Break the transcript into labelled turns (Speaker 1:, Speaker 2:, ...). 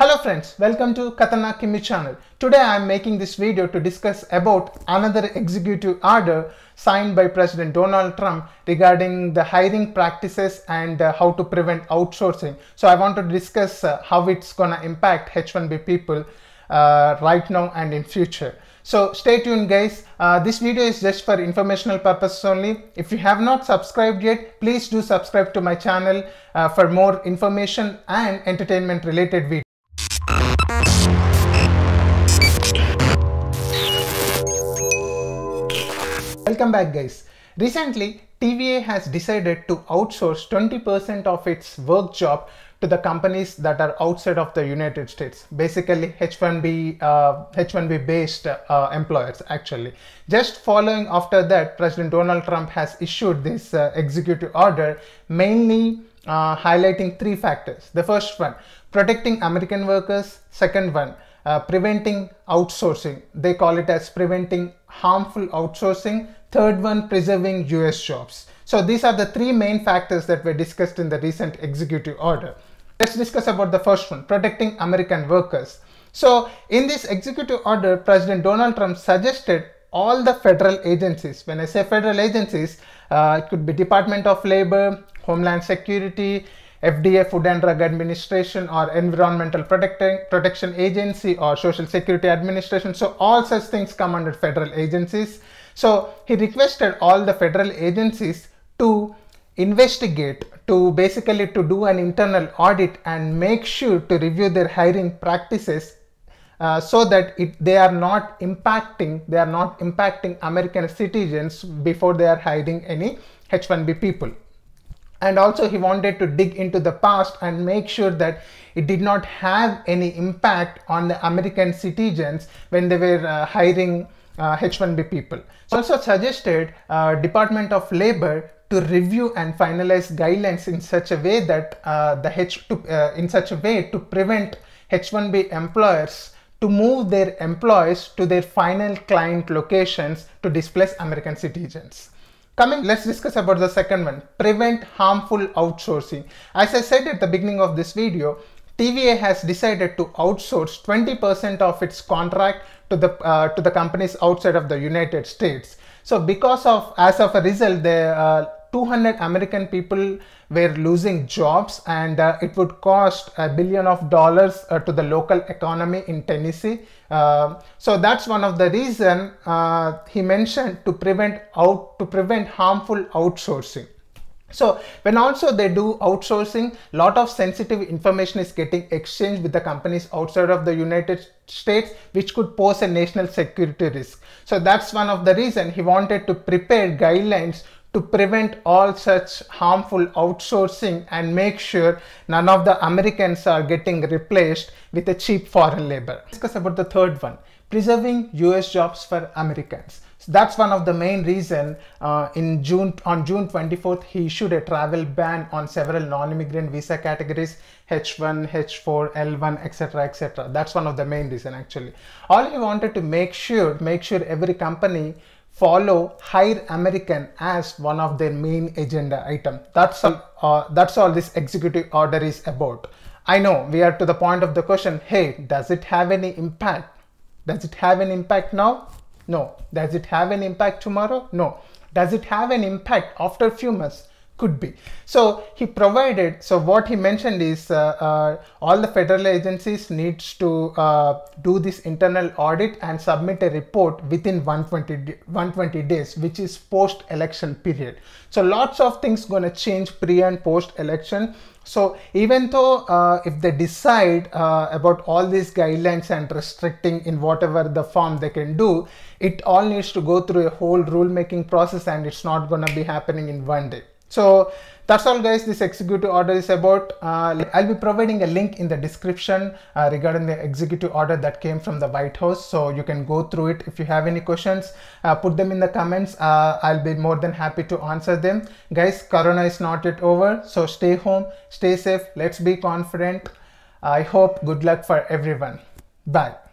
Speaker 1: Hello friends, welcome to Katana Kimi channel. Today I am making this video to discuss about another executive order signed by President Donald Trump regarding the hiring practices and uh, how to prevent outsourcing. So I want to discuss uh, how it's gonna impact H1B people uh, right now and in future. So stay tuned guys. Uh, this video is just for informational purposes only. If you have not subscribed yet, please do subscribe to my channel uh, for more information and entertainment related videos. Welcome back guys. Recently, TVA has decided to outsource 20% of its work job to the companies that are outside of the United States, basically H1B, uh, H1B based uh, employers actually. Just following after that, President Donald Trump has issued this uh, executive order mainly uh, highlighting three factors. The first one, protecting American workers. Second one, uh, preventing outsourcing. They call it as preventing harmful outsourcing. Third one, preserving US jobs. So these are the three main factors that were discussed in the recent executive order. Let's discuss about the first one, protecting American workers. So in this executive order, President Donald Trump suggested all the federal agencies, when I say federal agencies, uh, it could be Department of Labor, Homeland Security, FDA, Food and Drug Administration or Environmental Protection Agency or Social Security Administration. So all such things come under federal agencies. So he requested all the federal agencies to investigate to basically to do an internal audit and make sure to review their hiring practices uh, so that it, they are not impacting they are not impacting american citizens before they are hiring any h1b people and also he wanted to dig into the past and make sure that it did not have any impact on the american citizens when they were uh, hiring H-1B uh, people. also suggested uh, Department of Labor to review and finalize guidelines in such a way that uh, the H to, in such a way to prevent H-1B employers to move their employees to their final client locations to displace American citizens. Coming, let's discuss about the second one, prevent harmful outsourcing. As I said at the beginning of this video, TVA has decided to outsource 20% of its contract to the uh, to the companies outside of the United States. So because of as of a result, the uh, 200 American people were losing jobs, and uh, it would cost a billion of dollars uh, to the local economy in Tennessee. Uh, so that's one of the reason uh, he mentioned to prevent out to prevent harmful outsourcing. So when also they do outsourcing, lot of sensitive information is getting exchanged with the companies outside of the United States, which could pose a national security risk. So that's one of the reason he wanted to prepare guidelines to prevent all such harmful outsourcing and make sure none of the Americans are getting replaced with a cheap foreign labor. Let's discuss about the third one, preserving US jobs for Americans. So that's one of the main reason uh, in June on June 24th he issued a travel ban on several non-immigrant visa categories H1, H4, L1 etc etc. That's one of the main reason actually. All he wanted to make sure make sure every company follow hire American as one of their main agenda item. That's all, uh, that's all this executive order is about. I know we are to the point of the question, hey, does it have any impact? Does it have an impact now? No. Does it have an impact tomorrow? No. Does it have an impact after few months? could be. So he provided, so what he mentioned is uh, uh, all the federal agencies needs to uh, do this internal audit and submit a report within 120, 120 days, which is post election period. So lots of things gonna change pre and post election. So even though uh, if they decide uh, about all these guidelines and restricting in whatever the form they can do, it all needs to go through a whole rulemaking process and it's not going to be happening in one day. So that's all guys this executive order is about uh, i'll be providing a link in the description uh, regarding the executive order that came from the white house so you can go through it if you have any questions uh, put them in the comments uh, i'll be more than happy to answer them guys corona is not yet over so stay home stay safe let's be confident i hope good luck for everyone bye